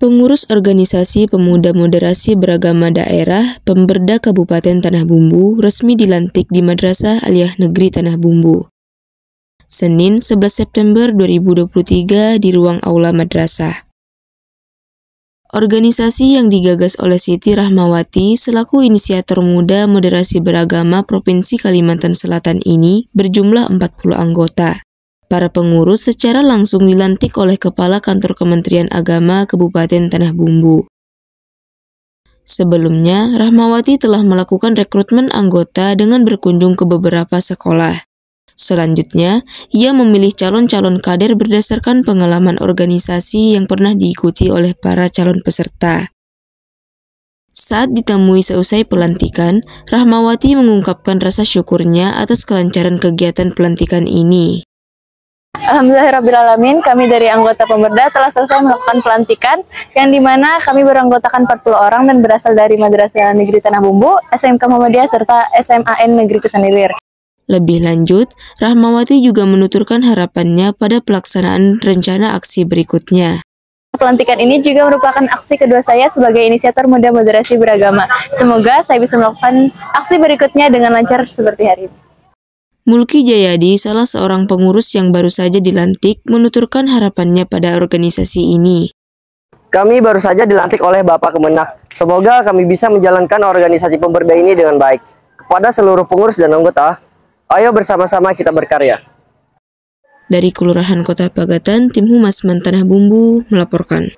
Pengurus Organisasi Pemuda Moderasi Beragama Daerah Pemberda Kabupaten Tanah Bumbu resmi dilantik di Madrasah Aliyah Negeri Tanah Bumbu. Senin 11 September 2023 di ruang Aula Madrasah. Organisasi yang digagas oleh Siti Rahmawati selaku inisiator muda moderasi beragama Provinsi Kalimantan Selatan ini berjumlah 40 anggota. Para pengurus secara langsung dilantik oleh Kepala Kantor Kementerian Agama Kabupaten Tanah Bumbu. Sebelumnya, Rahmawati telah melakukan rekrutmen anggota dengan berkunjung ke beberapa sekolah. Selanjutnya, ia memilih calon-calon kader berdasarkan pengalaman organisasi yang pernah diikuti oleh para calon peserta. Saat ditemui seusai pelantikan, Rahmawati mengungkapkan rasa syukurnya atas kelancaran kegiatan pelantikan ini. Alhamdulillahirrahmanirrahim, kami dari anggota Pemberda telah selesai melakukan pelantikan yang dimana kami beranggotakan 40 orang dan berasal dari Madrasah Negeri Tanah Bumbu, SMK Muhammadiyah, serta SMAN Negeri Kesanilir. Lebih lanjut, Rahmawati juga menuturkan harapannya pada pelaksanaan rencana aksi berikutnya. Pelantikan ini juga merupakan aksi kedua saya sebagai inisiator Muda Moderasi Beragama. Semoga saya bisa melakukan aksi berikutnya dengan lancar seperti hari ini. Mulki Jayadi, salah seorang pengurus yang baru saja dilantik, menuturkan harapannya pada organisasi ini. Kami baru saja dilantik oleh Bapak Kemenak. Semoga kami bisa menjalankan organisasi pemberda ini dengan baik. Kepada seluruh pengurus dan anggota, ayo bersama-sama kita berkarya. Dari Kelurahan Kota Pagatan, Tim Humas Mantanah Bumbu melaporkan.